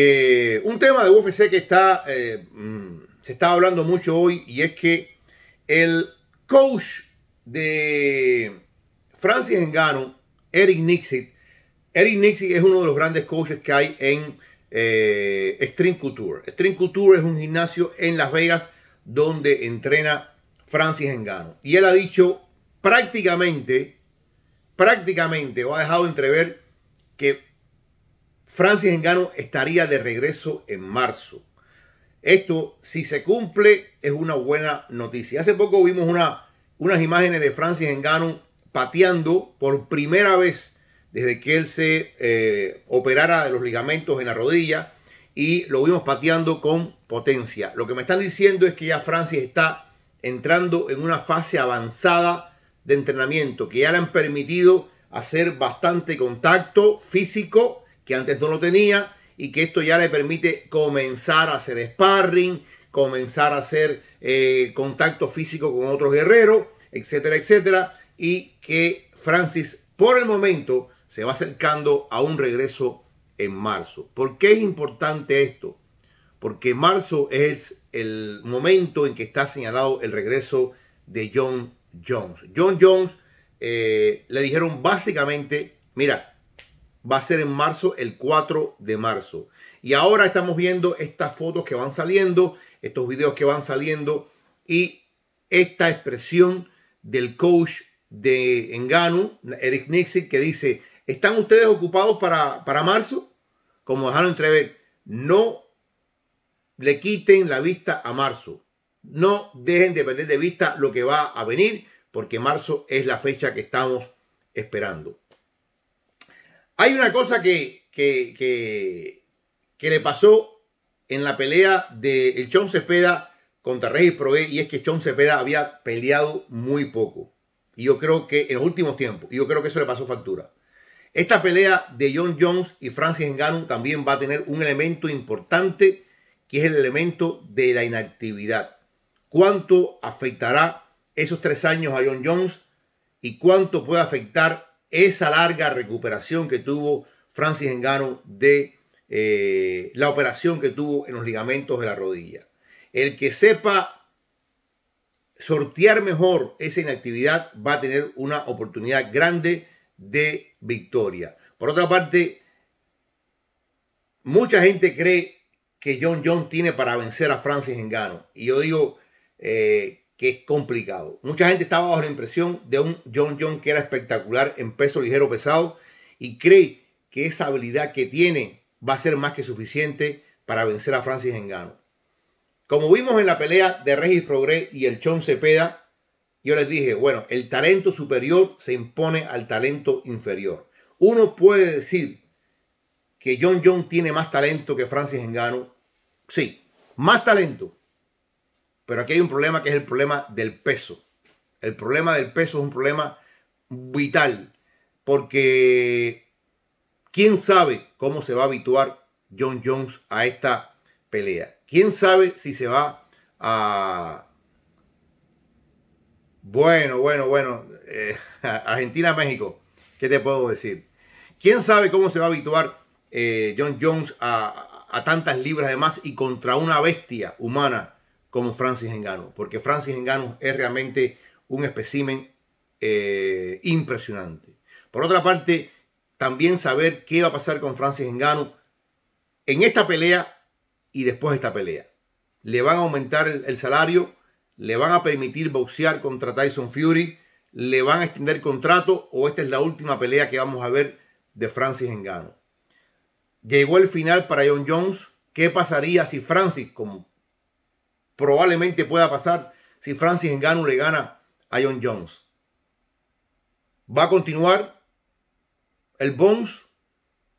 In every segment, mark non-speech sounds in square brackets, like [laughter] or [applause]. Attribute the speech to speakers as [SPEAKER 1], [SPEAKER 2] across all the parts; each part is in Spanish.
[SPEAKER 1] Eh, un tema de UFC que está, eh, mm, se está hablando mucho hoy y es que el coach de Francis Engano, Eric Nixit, Eric Nixit es uno de los grandes coaches que hay en eh, Extreme Couture. Extreme Couture es un gimnasio en Las Vegas donde entrena Francis Engano. Y él ha dicho prácticamente, prácticamente, o ha dejado entrever que Francis Engano estaría de regreso en marzo. Esto, si se cumple, es una buena noticia. Hace poco vimos unas imágenes de Francis Engano pateando por primera vez desde que él se eh, operara de los ligamentos en la rodilla y lo vimos pateando con potencia. Lo que me están diciendo es que ya Francis está entrando en una fase avanzada de entrenamiento, que ya le han permitido hacer bastante contacto físico que antes no lo tenía y que esto ya le permite comenzar a hacer sparring, comenzar a hacer eh, contacto físico con otros guerreros, etcétera, etcétera, y que Francis por el momento se va acercando a un regreso en marzo. ¿Por qué es importante esto? Porque marzo es el momento en que está señalado el regreso de John Jones. John Jones eh, le dijeron básicamente, mira, va a ser en marzo, el 4 de marzo. Y ahora estamos viendo estas fotos que van saliendo, estos videos que van saliendo y esta expresión del coach de Engano, Eric Nixon, que dice, ¿están ustedes ocupados para, para marzo? Como dejaron entrever, no le quiten la vista a marzo. No dejen de perder de vista lo que va a venir, porque marzo es la fecha que estamos esperando. Hay una cosa que, le pasó en la pelea de el Chon Cepeda contra Regis Proé y es que John Cepeda había peleado muy poco. Y yo creo que en los últimos tiempos, y yo creo que eso le pasó factura. Esta pelea de John Jones y Francis Ngannou también va a tener un elemento importante que es el elemento de la inactividad. ¿Cuánto afectará esos tres años a John Jones y cuánto puede afectar esa larga recuperación que tuvo Francis Engano de eh, la operación que tuvo en los ligamentos de la rodilla. El que sepa sortear mejor esa inactividad va a tener una oportunidad grande de victoria. Por otra parte, mucha gente cree que John John tiene para vencer a Francis Engano. Y yo digo eh, que es complicado. Mucha gente estaba bajo la impresión de un John John que era espectacular en peso ligero pesado y cree que esa habilidad que tiene va a ser más que suficiente para vencer a Francis Engano. Como vimos en la pelea de Regis Progré y el Chon Cepeda, yo les dije, bueno, el talento superior se impone al talento inferior. Uno puede decir que John John tiene más talento que Francis Engano. Sí, más talento. Pero aquí hay un problema que es el problema del peso. El problema del peso es un problema vital, porque quién sabe cómo se va a habituar John Jones a esta pelea. Quién sabe si se va a. Bueno, bueno, bueno. Eh, [laughs] Argentina-México, ¿qué te puedo decir? Quién sabe cómo se va a habituar eh, John Jones a, a tantas libras de más y contra una bestia humana como Francis Engano, porque Francis Engano es realmente un espécimen eh, impresionante. Por otra parte, también saber qué va a pasar con Francis Engano en esta pelea y después de esta pelea. Le van a aumentar el, salario, le van a permitir boxear contra Tyson Fury, le van a extender contrato o esta es la última pelea que vamos a ver de Francis Engano. Llegó el final para John Jones. ¿Qué pasaría si Francis, como probablemente pueda pasar si Francis Ngannou le gana a John Jones. Va a continuar el Bones,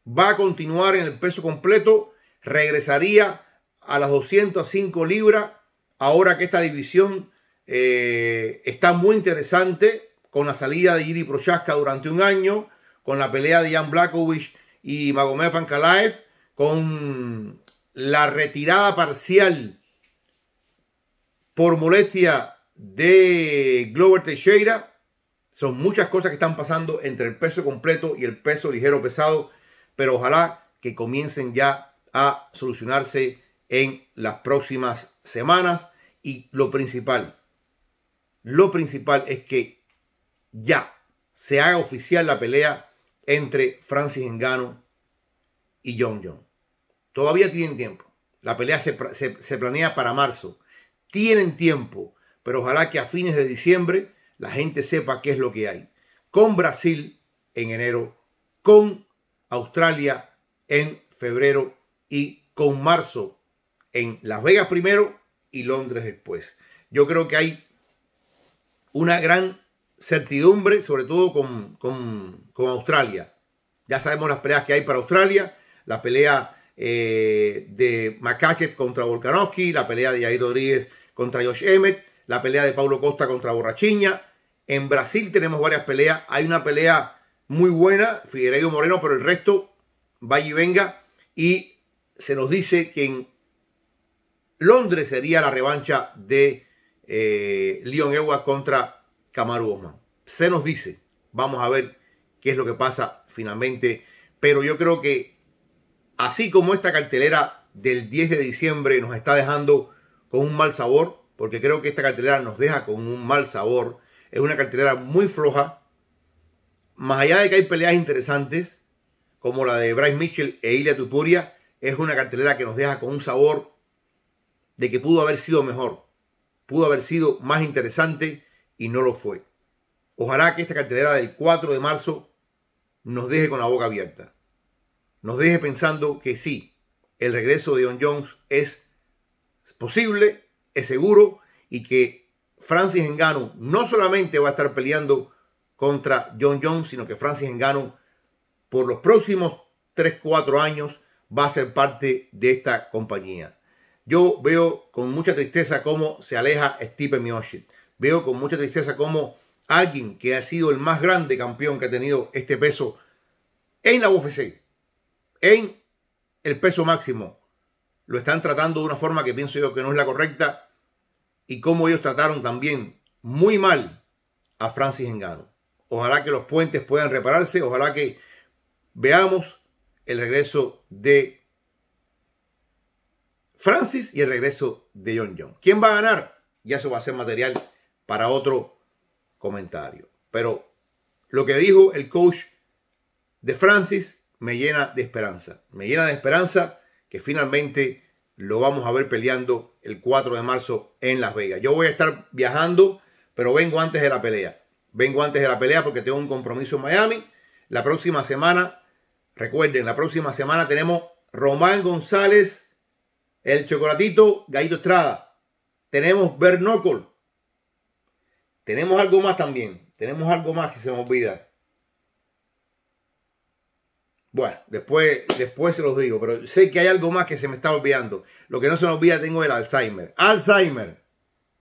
[SPEAKER 1] va a continuar en el peso completo, regresaría a las 205 libras, ahora que esta división eh, está muy interesante con la salida de Iri Prochaska durante un año, con la pelea de Jan Blakovich y Magomed Fankalaev, con la retirada parcial por molestia de Glover Teixeira. Son muchas cosas que están pasando entre el peso completo y el peso ligero pesado, pero ojalá que comiencen ya a solucionarse en las próximas semanas. Y lo principal, lo principal es que ya se haga oficial la pelea entre Francis Engano y John John. Todavía tienen tiempo. La pelea se, se planea para marzo tienen tiempo, pero ojalá que a fines de diciembre la gente sepa qué es lo que hay. Con Brasil en enero, con Australia en febrero y con marzo en Las Vegas primero y Londres después. Yo creo que hay una gran certidumbre, sobre todo con, Australia. Ya sabemos las peleas que hay para Australia, la pelea eh, de Makachev contra Volkanovski, la pelea de Jair Rodríguez contra Josh Emmett, la pelea de Paulo Costa contra Borrachiña. En Brasil tenemos varias peleas. Hay una pelea muy buena, Figueiredo Moreno, pero el resto va y venga. Y se nos dice que en Londres sería la revancha de eh, Leon Ewa contra Camaro Osman. Se nos dice. Vamos a ver qué es lo que pasa finalmente. Pero yo creo que así como esta cartelera del 10 de diciembre nos está dejando con un mal sabor, porque creo que esta cartelera nos deja con un mal sabor. Es una cartelera muy floja. Más allá de que hay peleas interesantes, como la de Bryce Mitchell e Ilya Tupuria, es una cartelera que nos deja con un sabor de que pudo haber sido mejor, pudo haber sido más interesante y no lo fue. Ojalá que esta cartelera del 4 de marzo nos deje con la boca abierta. Nos deje pensando que sí, el regreso de John Jones es es posible, es seguro y que Francis Engano no solamente va a estar peleando contra John Jones, sino que Francis Engano por los próximos 3, 4 años va a ser parte de esta compañía. Yo veo con mucha tristeza cómo se aleja Steve Miocic. Veo con mucha tristeza cómo alguien que ha sido el más grande campeón que ha tenido este peso en la UFC, en el peso máximo, lo están tratando de una forma que pienso yo que no es la correcta y cómo ellos trataron también muy mal a Francis Engano. Ojalá que los puentes puedan repararse, ojalá que veamos el regreso de Francis y el regreso de John John. ¿Quién va a ganar? Ya eso va a ser material para otro comentario. Pero lo que dijo el coach de Francis me llena de esperanza. Me llena de esperanza que finalmente lo vamos a ver peleando el 4 de marzo en Las Vegas. Yo voy a estar viajando, pero vengo antes de la pelea. Vengo antes de la pelea porque tengo un compromiso en Miami. La próxima semana, recuerden, la próxima semana tenemos Román González, el chocolatito, Gallito Estrada. Tenemos Bernocol. Tenemos algo más también. Tenemos algo más que se me olvida. Bueno, después, después se los digo, pero sé que hay algo más que se me está olvidando. Lo que no se me olvida, tengo el Alzheimer. Alzheimer.